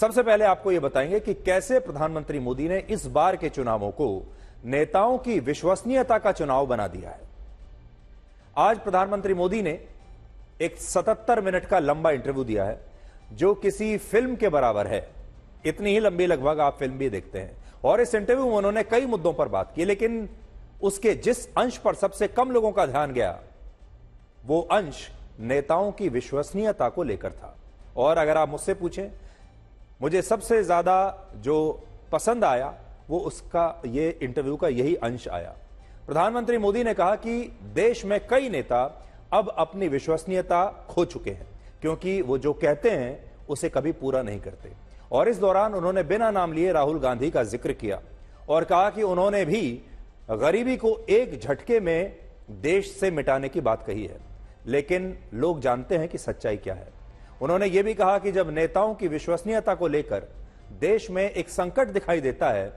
सबसे पहले आपको यह बताएंगे कि कैसे प्रधानमंत्री मोदी ने इस बार के चुनावों को नेताओं की विश्वसनीयता का चुनाव बना दिया है आज प्रधानमंत्री मोदी ने एक 77 मिनट का लंबा इंटरव्यू दिया है जो किसी फिल्म के बराबर है इतनी ही लंबी लगभग आप फिल्म भी देखते हैं और इस इंटरव्यू में उन्होंने कई मुद्दों पर बात की लेकिन उसके जिस अंश पर सबसे कम लोगों का ध्यान गया वो अंश नेताओं की विश्वसनीयता को लेकर था और अगर आप मुझसे पूछें मुझे सबसे ज़्यादा जो पसंद आया वो उसका ये इंटरव्यू का यही अंश आया प्रधानमंत्री मोदी ने कहा कि देश में कई नेता अब अपनी विश्वसनीयता खो चुके हैं क्योंकि वो जो कहते हैं उसे कभी पूरा नहीं करते और इस दौरान उन्होंने बिना नाम लिए राहुल गांधी का जिक्र किया और कहा कि उन्होंने भी गरीबी को एक झटके में देश से मिटाने की बात कही है लेकिन लोग जानते हैं कि सच्चाई क्या है उन्होंने ये भी कहा कि जब नेताओं की विश्वसनीयता को लेकर देश में एक संकट दिखाई देता है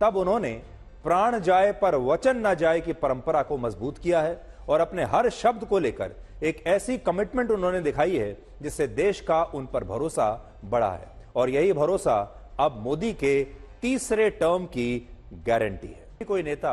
तब उन्होंने प्राण जाए पर वचन न जाए की परंपरा को मजबूत किया है और अपने हर शब्द को लेकर एक ऐसी कमिटमेंट उन्होंने दिखाई है जिससे देश का उन पर भरोसा बढ़ा है और यही भरोसा अब मोदी के तीसरे टर्म की गारंटी है कोई नेता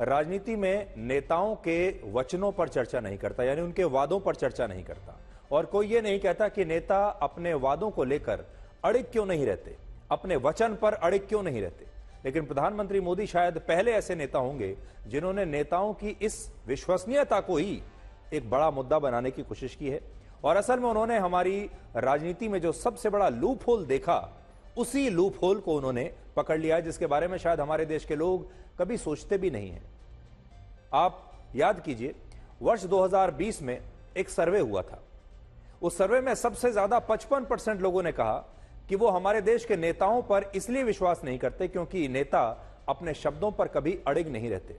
राजनीति में नेताओं के वचनों पर चर्चा नहीं करता यानी उनके वादों पर चर्चा नहीं करता और कोई ये नहीं कहता कि नेता अपने वादों को लेकर अड़िग क्यों नहीं रहते अपने वचन पर अड़िग क्यों नहीं रहते लेकिन प्रधानमंत्री मोदी शायद पहले ऐसे नेता होंगे जिन्होंने नेताओं की इस विश्वसनीयता को ही एक बड़ा मुद्दा बनाने की कोशिश की है और असल में उन्होंने हमारी राजनीति में जो सबसे बड़ा लूप होल देखा उसी लूप होल को उन्होंने पकड़ लिया जिसके बारे में शायद हमारे देश के लोग कभी सोचते भी नहीं है आप याद कीजिए वर्ष 2020 में एक सर्वे हुआ था उस सर्वे में सबसे ज्यादा पचपन परसेंट लोगों ने कहा कि वो हमारे देश के नेताओं पर इसलिए विश्वास नहीं करते क्योंकि नेता अपने शब्दों पर कभी अड़िग नहीं रहते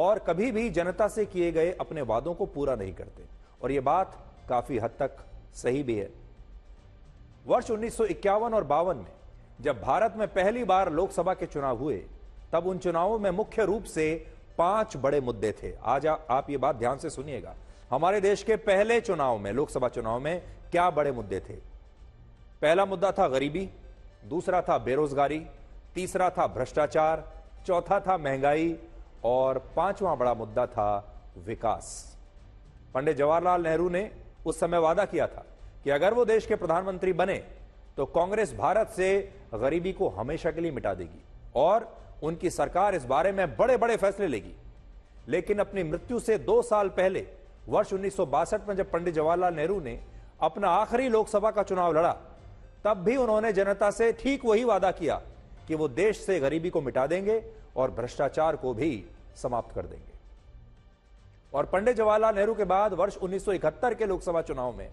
और कभी भी जनता से किए गए अपने वादों को पूरा नहीं करते और यह बात काफी हद तक सही भी है वर्ष उन्नीस और बावन में जब भारत में पहली बार लोकसभा के चुनाव हुए तब उन चुनावों में मुख्य रूप से पांच बड़े मुद्दे थे आज आ, आप ये बात ध्यान से सुनिएगा हमारे देश के पहले चुनाव में लोकसभा चुनाव में क्या बड़े मुद्दे थे पहला मुद्दा था गरीबी दूसरा था बेरोजगारी तीसरा था भ्रष्टाचार चौथा था महंगाई और पांचवा बड़ा मुद्दा था विकास पंडित जवाहरलाल नेहरू ने उस समय वादा किया था कि अगर वो देश के प्रधानमंत्री बने तो कांग्रेस भारत से गरीबी को हमेशा के लिए मिटा देगी और उनकी सरकार इस बारे में बड़े बड़े फैसले लेगी लेकिन अपनी मृत्यु से दो साल पहले वर्ष उन्नीस में जब पंडित जवाहरलाल नेहरू ने अपना आखिरी लोकसभा का चुनाव लड़ा तब भी उन्होंने जनता से ठीक वही वादा किया कि वो देश से गरीबी को मिटा देंगे और भ्रष्टाचार को भी समाप्त कर देंगे और पंडित जवाहरलाल नेहरू के बाद वर्ष 1971 के लोकसभा चुनाव में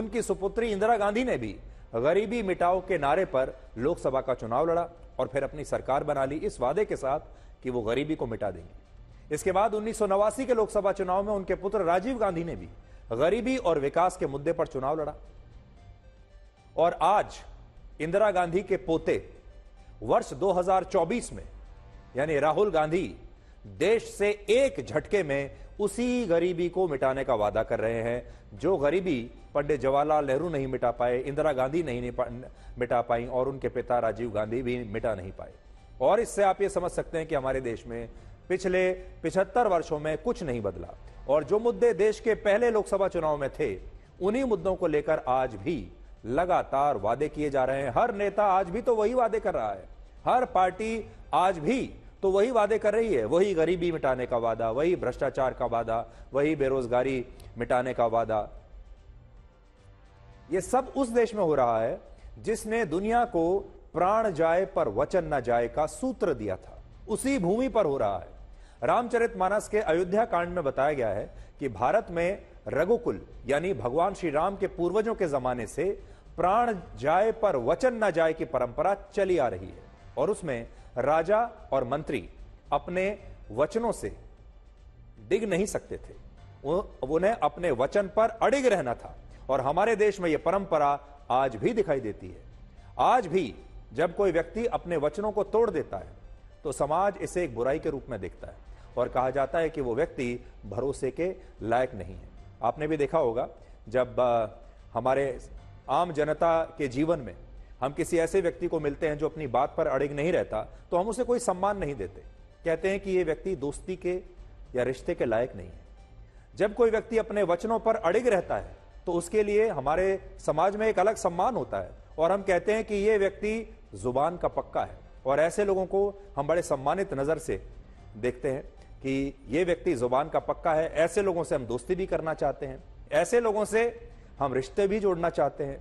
उनकी सुपुत्री इंदिरा गांधी ने भी गरीबी मिटाओ के नारे पर लोकसभा का चुनाव लड़ा और फिर अपनी सरकार बना ली इस वादे के साथ कि वो गरीबी को मिटा देंगे इसके बाद उन्नीस के लोकसभा चुनाव में उनके पुत्र राजीव गांधी ने भी गरीबी और विकास के मुद्दे पर चुनाव लड़ा और आज इंदिरा गांधी के पोते वर्ष 2024 में यानी राहुल गांधी देश से एक झटके में उसी गरीबी को मिटाने का वादा कर रहे हैं जो गरीबी पंडित जवाहरलाल नेहरू नहीं मिटा पाए इंदिरा गांधी नहीं, नहीं मिटा पाई और उनके पिता राजीव गांधी भी मिटा नहीं पाए और इससे आप ये समझ सकते हैं कि हमारे देश में पिछले पिछहत्तर वर्षों में कुछ नहीं बदला और जो मुद्दे देश के पहले लोकसभा चुनाव में थे उन्हीं मुद्दों को लेकर आज भी लगातार वादे किए जा रहे हैं हर नेता आज भी तो वही वादे कर रहा है हर पार्टी आज भी तो वही वादे कर रही है वही गरीबी मिटाने का वादा वही भ्रष्टाचार का वादा वही बेरोजगारी मिटाने का वादा यह सब उस देश में हो रहा है जिसने दुनिया को प्राण जाए पर वचन न जाए का सूत्र दिया था उसी भूमि पर हो रहा है रामचरितमानस के अयोध्या कांड में बताया गया है कि भारत में रघुकुल यानी भगवान श्री राम के पूर्वजों के जमाने से प्राण जाए पर वचन न जाए की परंपरा चली आ रही है और उसमें राजा और मंत्री अपने वचनों से डिग नहीं सकते थे उन्हें अपने वचन पर अड़िग रहना था और हमारे देश में यह परंपरा आज भी दिखाई देती है आज भी जब कोई व्यक्ति अपने वचनों को तोड़ देता है तो समाज इसे एक बुराई के रूप में देखता है और कहा जाता है कि वो व्यक्ति भरोसे के लायक नहीं है आपने भी देखा होगा जब हमारे आम जनता के जीवन में हम किसी ऐसे व्यक्ति को मिलते हैं जो अपनी बात पर अड़िग नहीं रहता तो हम उसे कोई सम्मान नहीं देते कहते हैं कि ये व्यक्ति दोस्ती के या रिश्ते के लायक नहीं है जब कोई व्यक्ति अपने वचनों पर अड़िग रहता है तो उसके लिए हमारे समाज में एक अलग सम्मान होता है और हम कहते हैं कि ये व्यक्ति जुबान का पक्का है और ऐसे लोगों को हम बड़े सम्मानित नज़र से देखते हैं कि ये व्यक्ति जुबान का पक्का है ऐसे लोगों से हम दोस्ती भी करना चाहते हैं ऐसे लोगों से हम रिश्ते भी जोड़ना चाहते हैं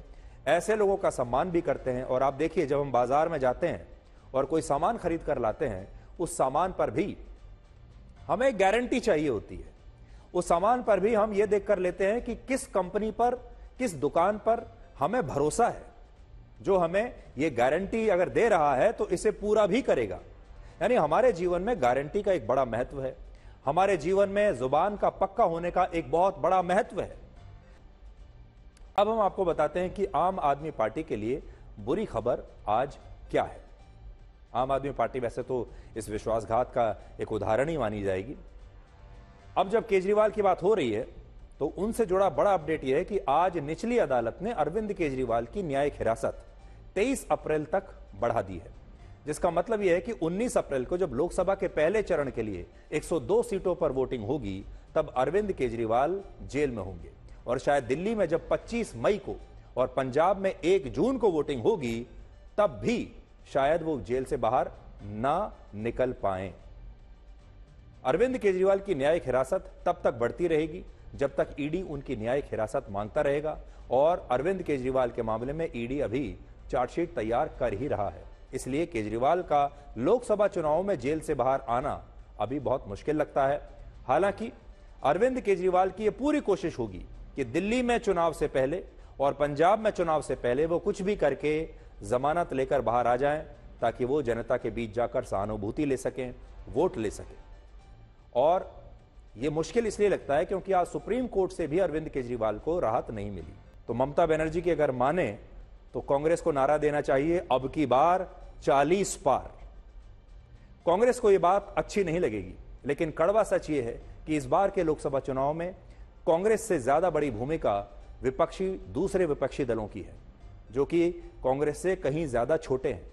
ऐसे लोगों का सम्मान भी करते हैं और आप देखिए जब हम बाजार में जाते हैं और कोई सामान खरीद कर लाते हैं उस सामान पर भी हमें गारंटी चाहिए होती है उस सामान पर भी हम ये देख कर लेते हैं कि किस कंपनी पर किस दुकान पर हमें भरोसा है जो हमें ये गारंटी अगर दे रहा है तो इसे पूरा भी करेगा यानी हमारे जीवन में गारंटी का एक बड़ा महत्व है हमारे जीवन में जुबान का पक्का होने का एक बहुत बड़ा महत्व है अब हम आपको बताते हैं कि आम आदमी पार्टी के लिए बुरी खबर आज क्या है आम आदमी पार्टी वैसे तो इस विश्वासघात का एक उदाहरण ही मानी जाएगी अब जब केजरीवाल की बात हो रही है तो उनसे जुड़ा बड़ा अपडेट यह है कि आज निचली अदालत ने अरविंद केजरीवाल की न्यायिक हिरासत 23 अप्रैल तक बढ़ा दी है जिसका मतलब यह है कि 19 अप्रैल को जब लोकसभा के पहले चरण के लिए 102 सीटों पर वोटिंग होगी तब अरविंद केजरीवाल जेल में होंगे और शायद दिल्ली में जब 25 मई को और पंजाब में 1 जून को वोटिंग होगी तब भी शायद वो जेल से बाहर ना निकल पाए अरविंद केजरीवाल की न्यायिक हिरासत तब तक बढ़ती रहेगी जब तक ईडी उनकी न्यायिक हिरासत मांगता रहेगा और अरविंद केजरीवाल के मामले में ईडी अभी चार्जशीट तैयार कर ही रहा है इसलिए केजरीवाल का लोकसभा चुनाव में जेल से बाहर आना अभी बहुत मुश्किल लगता है हालांकि अरविंद केजरीवाल की यह पूरी कोशिश होगी कि दिल्ली में चुनाव से पहले और पंजाब में चुनाव से पहले वो कुछ भी करके जमानत लेकर बाहर आ जाएं ताकि वो जनता के बीच जाकर सहानुभूति ले सकें वोट ले सकें और ये मुश्किल इसलिए लगता है क्योंकि आज सुप्रीम कोर्ट से भी अरविंद केजरीवाल को राहत नहीं मिली तो ममता बनर्जी की अगर माने तो कांग्रेस को नारा देना चाहिए अब की बार चालीस पार कांग्रेस को यह बात अच्छी नहीं लगेगी लेकिन कड़वा सच यह है कि इस बार के लोकसभा चुनाव में कांग्रेस से ज्यादा बड़ी भूमिका विपक्षी दूसरे विपक्षी दलों की है जो कि कांग्रेस से कहीं ज्यादा छोटे हैं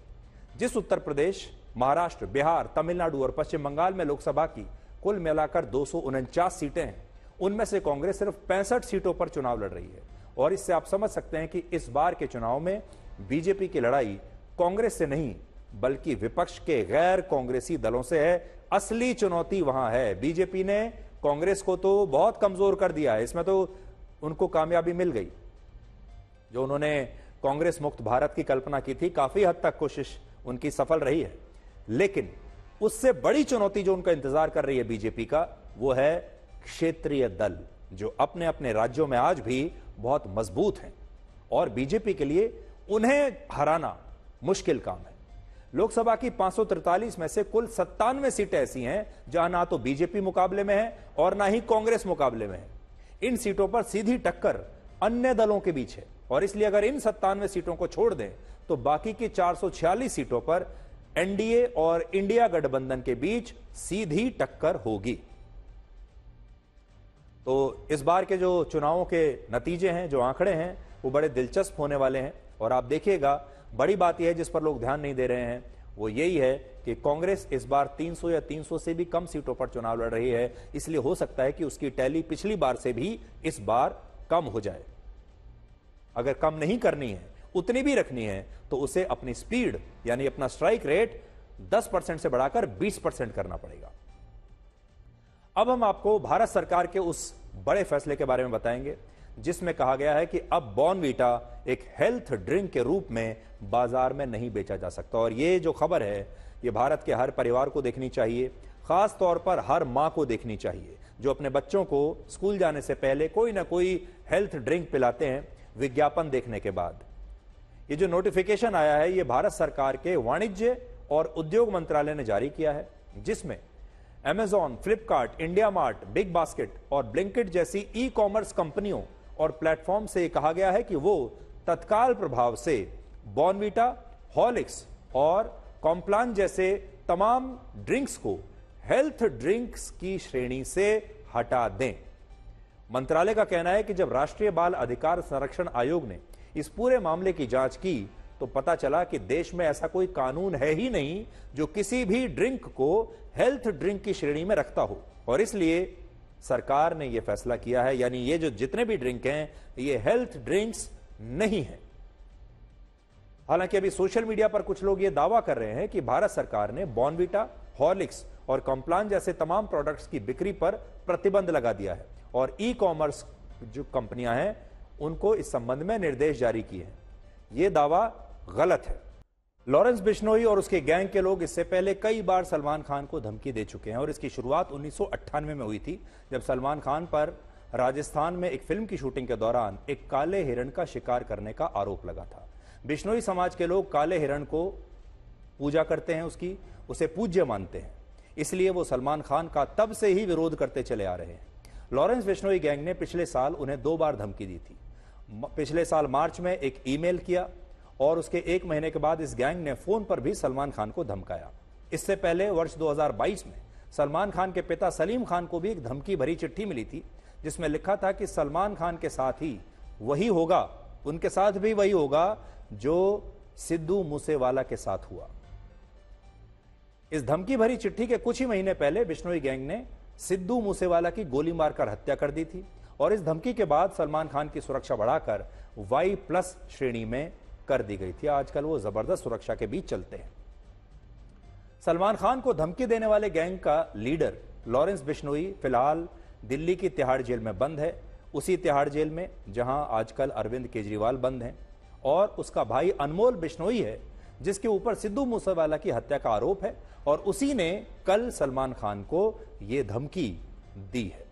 जिस उत्तर प्रदेश महाराष्ट्र बिहार तमिलनाडु और पश्चिम बंगाल में लोकसभा की कुल मिलाकर दो सीटें हैं उनमें से कांग्रेस सिर्फ पैंसठ सीटों पर चुनाव लड़ रही है और इससे आप समझ सकते हैं कि इस बार के चुनाव में बीजेपी की लड़ाई कांग्रेस से नहीं बल्कि विपक्ष के गैर कांग्रेसी दलों से है असली चुनौती वहां है बीजेपी ने कांग्रेस को तो बहुत कमजोर कर दिया है इसमें तो उनको कामयाबी मिल गई जो उन्होंने कांग्रेस मुक्त भारत की कल्पना की थी काफी हद तक कोशिश उनकी सफल रही है लेकिन उससे बड़ी चुनौती जो उनका इंतजार कर रही है बीजेपी का वो है क्षेत्रीय दल जो अपने अपने राज्यों में आज भी बहुत मजबूत हैं और बीजेपी के लिए उन्हें हराना मुश्किल काम है लोकसभा की पांच में से कुल सत्तानवे सीटें ऐसी हैं जहां ना तो बीजेपी मुकाबले में है और ना ही कांग्रेस मुकाबले में है इन सीटों पर सीधी टक्कर अन्य दलों के बीच है और इसलिए अगर इन सत्तानवे सीटों को छोड़ दें तो बाकी की चार सीटों पर एनडीए और इंडिया गठबंधन के बीच सीधी टक्कर होगी तो इस बार के जो चुनावों के नतीजे हैं जो आंकड़े हैं वो बड़े दिलचस्प होने वाले हैं और आप देखिएगा बड़ी बात यह है जिस पर लोग ध्यान नहीं दे रहे हैं वो यही है कि कांग्रेस इस बार 300 या 300 से भी कम सीटों पर चुनाव लड़ रही है इसलिए हो सकता है कि उसकी टैली पिछली बार से भी इस बार कम हो जाए अगर कम नहीं करनी है उतनी भी रखनी है तो उसे अपनी स्पीड यानी अपना स्ट्राइक रेट 10 परसेंट से बढ़ाकर 20 परसेंट करना पड़ेगा अब हम आपको भारत सरकार के उस बड़े फैसले के बारे में बताएंगे जिसमें कहा गया है कि अब बॉर्नवीटा एक हेल्थ ड्रिंक के रूप में बाजार में नहीं बेचा जा सकता और ये जो खबर है ये भारत के हर परिवार को देखनी चाहिए खास तौर पर हर माँ को देखनी चाहिए जो अपने बच्चों को स्कूल जाने से पहले कोई ना कोई हेल्थ ड्रिंक पिलाते हैं विज्ञापन देखने के बाद ये जो नोटिफिकेशन आया है ये भारत सरकार के वाणिज्य और उद्योग मंत्रालय ने जारी किया है जिसमें Amazon Flipkart IndiaMART BigBasket और ब्लिंकिट जैसी ई कॉमर्स कंपनियों और प्लेटफॉर्म से कहा गया है कि वो तत्काल प्रभाव से बॉर्नविटा हॉलिक्स और कॉम्प्लान जैसे तमाम ड्रिंक्स को हेल्थ ड्रिंक्स की श्रेणी से हटा दें मंत्रालय का कहना है कि जब राष्ट्रीय बाल अधिकार संरक्षण आयोग ने इस पूरे मामले की जांच की तो पता चला कि देश में ऐसा कोई कानून है ही नहीं जो किसी भी ड्रिंक को हेल्थ ड्रिंक की श्रेणी में रखता हो और इसलिए सरकार ने यह फैसला किया है यानी ये जो जितने भी ड्रिंक हैं ये हेल्थ ड्रिंक्स नहीं है हालांकि अभी सोशल मीडिया पर कुछ लोग ये दावा कर रहे हैं कि भारत सरकार ने बॉर्नविटा हॉर्लिक्स और कॉम्प्लान जैसे तमाम प्रोडक्ट्स की बिक्री पर प्रतिबंध लगा दिया है और ई कॉमर्स जो कंपनियां हैं उनको इस संबंध में निर्देश जारी किए हैं ये दावा गलत है लॉरेंस बिश्नोई और उसके गैंग के लोग इससे पहले कई बार सलमान खान को धमकी दे चुके हैं और इसकी शुरुआत उन्नीस में हुई थी जब सलमान खान पर राजस्थान में एक फिल्म की शूटिंग के दौरान एक काले हिरण का शिकार करने का आरोप लगा था बिश्नोई समाज के लोग काले हिरण को पूजा करते हैं उसकी उसे पूज्य मानते हैं इसलिए वो सलमान खान का तब से ही विरोध करते चले आ रहे हैं लॉरेंस बिश्नोई गैंग ने पिछले साल उन्हें दो बार धमकी दी थी पिछले साल मार्च में एक ईमेल किया और उसके एक महीने के बाद इस गैंग ने फोन पर भी सलमान खान को धमकाया इससे पहले वर्ष 2022 में सलमान खान के पिता सलीम खान को भी एक धमकी भरी चिट्ठी मिली थी जिसमें लिखा था कि सलमान खान के साथ ही वही होगा उनके साथ भी वही होगा जो सिद्धू मूसेवाला के साथ हुआ इस धमकी भरी चिट्ठी के कुछ ही महीने पहले बिश्नोई गैंग ने सिद्धू मूसेवाला की गोली मारकर हत्या कर दी थी और इस धमकी के बाद सलमान खान की सुरक्षा बढ़ाकर वाई प्लस श्रेणी में कर दी गई थी आजकल वो जबरदस्त सुरक्षा के बीच चलते हैं सलमान खान को धमकी देने वाले गैंग का लीडर लॉरेंस बिश्नोई फिलहाल दिल्ली की तिहाड़ जेल में बंद है उसी तिहाड़ जेल में जहां आजकल अरविंद केजरीवाल बंद हैं और उसका भाई अनमोल बिश्नोई है जिसके ऊपर सिद्धू मूसेवाला की हत्या का आरोप है और उसी ने कल सलमान खान को यह धमकी दी है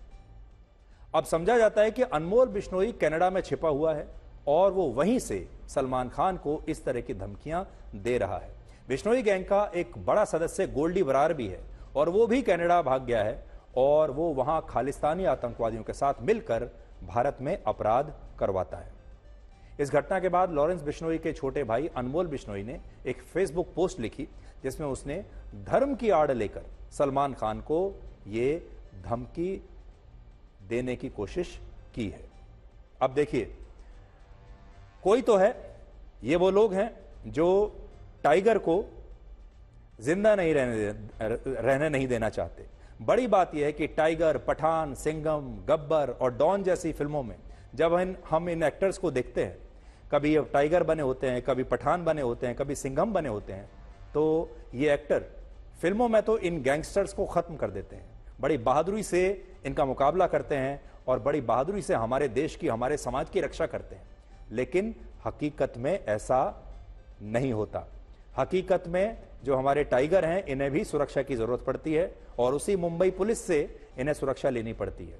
अब समझा जाता है कि अनमोल बिश्नोई कनाडा में छिपा हुआ है और वो वहीं से सलमान खान को इस तरह की धमकियां दे रहा है बिश्नोई गैंग का एक बड़ा सदस्य गोल्डी बरार भी है और वो भी कनाडा भाग गया है और वो वहां खालिस्तानी आतंकवादियों के साथ मिलकर भारत में अपराध करवाता है इस घटना के बाद लॉरेंस बिश्नोई के छोटे भाई अनमोल बिश्नोई ने एक फेसबुक पोस्ट लिखी जिसमें उसने धर्म की आड़ लेकर सलमान खान को ये धमकी देने की कोशिश की है अब देखिए कोई तो है ये वो लोग हैं जो टाइगर को जिंदा नहीं रहने रहने नहीं देना चाहते बड़ी बात यह है कि टाइगर पठान सिंगम गब्बर और डॉन जैसी फिल्मों में जब इन हम इन एक्टर्स को देखते हैं कभी टाइगर बने होते हैं कभी पठान बने होते हैं कभी सिंगम बने होते हैं तो ये एक्टर फिल्मों में तो इन गैंगस्टर्स को ख़त्म कर देते हैं बड़ी बहादुरी से इनका मुकाबला करते हैं और बड़ी बहादुरी से हमारे देश की हमारे समाज की रक्षा करते हैं लेकिन हकीकत में ऐसा नहीं होता हकीकत में जो हमारे टाइगर हैं इन्हें भी सुरक्षा की जरूरत पड़ती है और उसी मुंबई पुलिस से इन्हें सुरक्षा लेनी पड़ती है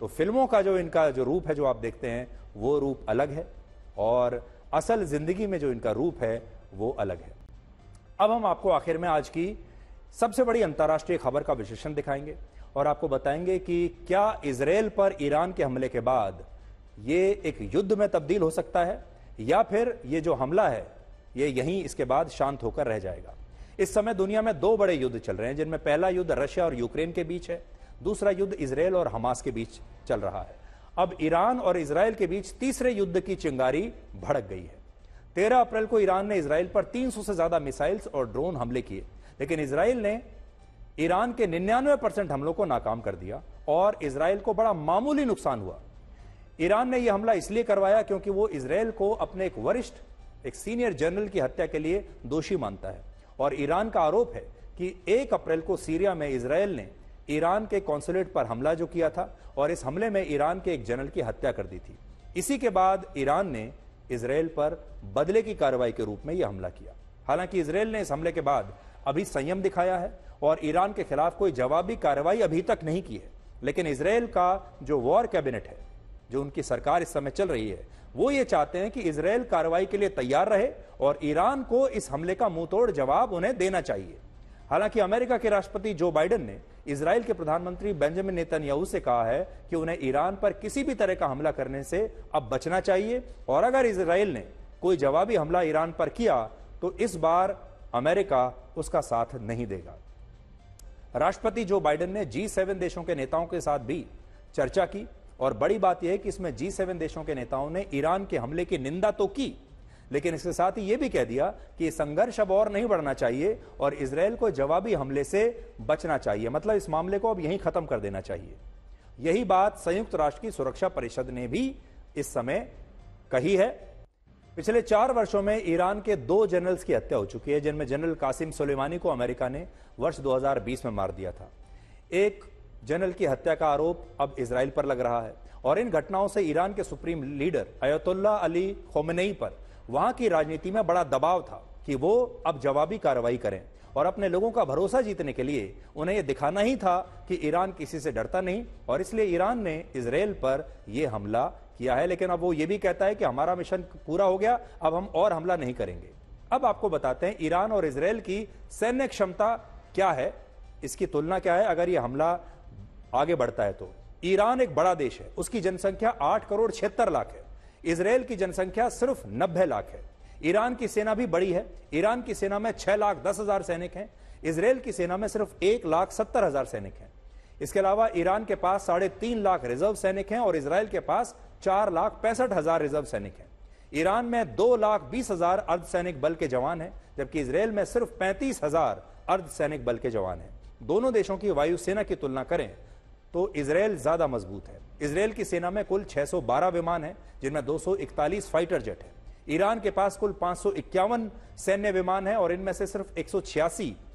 तो फिल्मों का जो इनका जो रूप है जो आप देखते हैं वो रूप अलग है और असल जिंदगी में जो इनका रूप है वो अलग है अब हम आपको आखिर में आज की सबसे बड़ी अंतर्राष्ट्रीय खबर का विश्लेषण दिखाएंगे और आपको बताएंगे कि क्या इसराइल पर ईरान के हमले के बाद ये एक युद्ध में तब्दील हो सकता है या फिर ये जो हमला है ये यहीं इसके बाद शांत होकर रह जाएगा इस समय दुनिया में दो बड़े युद्ध चल रहे हैं जिनमें पहला युद्ध रशिया और यूक्रेन के बीच है दूसरा युद्ध इसराइल और हमास के बीच चल रहा है अब ईरान और इसराइल के बीच तीसरे युद्ध की चिंगारी भड़क गई है तेरह अप्रैल को ईरान ने इसराइल पर 300 से ज्यादा मिसाइल्स और ड्रोन हमले किए लेकिन इसराइल ने ईरान के निन्यानवे परसेंट हमलों को नाकाम कर दिया और इसराइल को बड़ा मामूली नुकसान हुआ ईरान ने यह हमला इसलिए करवाया क्योंकि वो इसराइल को अपने एक वरिष्ठ एक सीनियर जनरल की हत्या के लिए दोषी मानता है और ईरान का आरोप है कि एक अप्रैल को सीरिया में इसराइल ने ईरान के कॉन्सुलेट पर हमला जो किया था और इस हमले में ईरान के एक जनरल की हत्या कर दी थी इसी के बाद ईरान ने इसराइल पर बदले की कार्रवाई के रूप में यह हमला किया हालांकि इसराइल ने इस हमले के बाद अभी संयम दिखाया है और ईरान के खिलाफ कोई जवाबी कार्रवाई अभी तक नहीं की है लेकिन इसराइल का जो वॉर कैबिनेट है जो उनकी सरकार इस समय चल रही है वो ये चाहते हैं कि इसराइल कार्रवाई के लिए तैयार रहे और ईरान को इस हमले का मुंह जवाब उन्हें देना चाहिए हालांकि अमेरिका के राष्ट्रपति जो बाइडन ने इसराइल के प्रधानमंत्री बेंजामिन नेतन्याहू से कहा है कि उन्हें ईरान पर किसी भी तरह का हमला करने से अब बचना चाहिए और अगर इसराइल ने कोई जवाबी हमला ईरान पर किया तो इस बार अमेरिका उसका साथ नहीं देगा राष्ट्रपति जो बाइडन ने जी सेवन देशों के नेताओं के साथ भी चर्चा की और बड़ी बात यह है कि इसमें जी सेवन देशों के नेताओं ने ईरान के हमले की निंदा तो की लेकिन इसके साथ ही यह भी कह दिया कि संघर्ष अब और नहीं बढ़ना चाहिए और इसराइल को जवाबी हमले से बचना चाहिए मतलब इस मामले को अब यहीं खत्म कर देना चाहिए यही बात संयुक्त राष्ट्र की सुरक्षा परिषद ने भी इस समय कही है पिछले चार वर्षों में ईरान के दो जनरल्स की हत्या हो चुकी है जिनमें जनरल कासिम सुलेमानी को अमेरिका ने वर्ष 2020 में मार दिया था एक जनरल की हत्या का आरोप अब इसराइल पर लग रहा है और इन घटनाओं से ईरान के supreme leader Ayatollah Ali Khamenei पर वहां की राजनीति में बड़ा दबाव था कि वो अब जवाबी कार्रवाई करें और अपने लोगों का भरोसा जीतने के लिए उन्हें यह दिखाना ही था कि ईरान किसी से डरता नहीं और इसलिए ईरान ने इसराइल पर यह हमला किया है लेकिन अब वो ये भी कहता है कि हमारा मिशन पूरा हो गया अब हम और हमला नहीं करेंगे अब आपको बताते हैं ईरान और इसराइल की सैन्य क्षमता क्या है इसकी तुलना क्या है अगर ये हमला आगे बढ़ता है तो ईरान एक बड़ा देश है उसकी जनसंख्या आठ करोड़ छिहत्तर लाख है इसराइल की जनसंख्या सिर्फ नब्बे लाख है ईरान की सेना भी बड़ी है ईरान की सेना में छह लाख दस हजार सैनिक हैं इसराइल की सेना में सिर्फ एक लाख सत्तर हजार सैनिक हैं इसके अलावा ईरान के पास साढ़े तीन लाख रिजर्व सैनिक हैं और इसराइल के पास चार लाख पैंसठ हजार रिजर्व सैनिक हैं ईरान में दो लाख बीस हजार अर्धसैनिक बल के जवान हैं जबकि इसराइल में सिर्फ पैंतीस हजार अर्धसैनिक बल के जवान हैं दोनों देशों की वायुसेना की तुलना करें तो इसराइल ज्यादा मजबूत है इसराइल की सेना में कुल 612 विमान हैं जिनमें 241 फाइटर जेट हैं ईरान के पास कुल इक्यावन सैन्य विमान हैं और इनमें से सिर्फ एक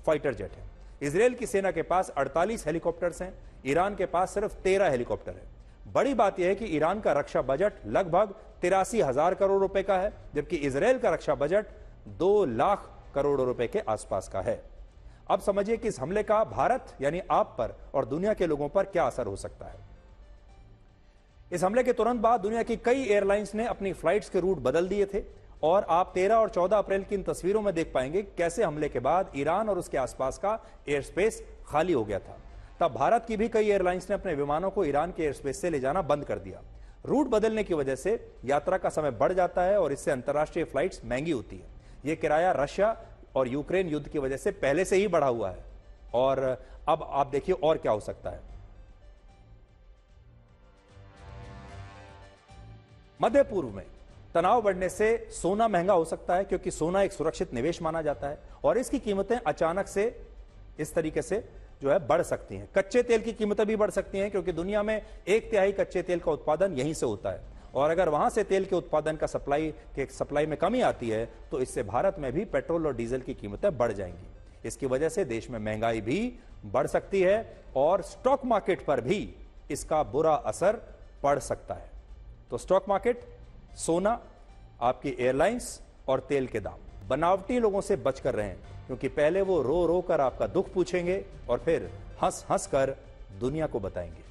फाइटर जेट हैं इसराइल की सेना के पास 48 हेलीकॉप्टर्स हैं ईरान के पास सिर्फ 13 हेलीकॉप्टर है बड़ी बात यह है कि ईरान का रक्षा बजट लगभग तिरासी हजार करोड़ रुपए का है जबकि इसराइल का रक्षा बजट दो लाख करोड़ रुपए के आसपास का है अब समझिए कि इस हमले का भारत यानी आप पर और दुनिया के लोगों पर क्या असर हो सकता है इस हमले के तुरंत बाद दुनिया की कई एयरलाइंस ने अपनी फ्लाइट्स के रूट बदल दिए थे और आप 13 और 14 अप्रैल की इन तस्वीरों में देख पाएंगे कैसे हमले के बाद ईरान और उसके आसपास का एयर स्पेस खाली हो गया था तब भारत की भी कई एयरलाइंस ने अपने विमानों को ईरान के एयर स्पेस से ले जाना बंद कर दिया रूट बदलने की वजह से यात्रा का समय बढ़ जाता है और इससे अंतर्राष्ट्रीय फ्लाइट्स महंगी होती है यह किराया रशिया और यूक्रेन युद्ध की वजह से पहले से ही बढ़ा हुआ है और अब आप देखिए और क्या हो सकता है मध्य पूर्व में तनाव बढ़ने से सोना महंगा हो सकता है क्योंकि सोना एक सुरक्षित निवेश माना जाता है और इसकी कीमतें अचानक से इस तरीके से जो है बढ़ सकती हैं कच्चे तेल की कीमतें भी बढ़ सकती हैं क्योंकि दुनिया में एक तिहाई कच्चे तेल का उत्पादन यहीं से होता है और अगर वहाँ से तेल के उत्पादन का सप्लाई के सप्लाई में कमी आती है तो इससे भारत में भी पेट्रोल और डीजल की कीमतें बढ़ जाएंगी इसकी वजह से देश में महंगाई भी बढ़ सकती है और स्टॉक मार्केट पर भी इसका बुरा असर पड़ सकता है तो स्टॉक मार्केट सोना आपकी एयरलाइंस और तेल के दाम बनावटी लोगों से बच कर रहे हैं क्योंकि पहले वो रो रो कर आपका दुख पूछेंगे और फिर हंस हंस कर दुनिया को बताएंगे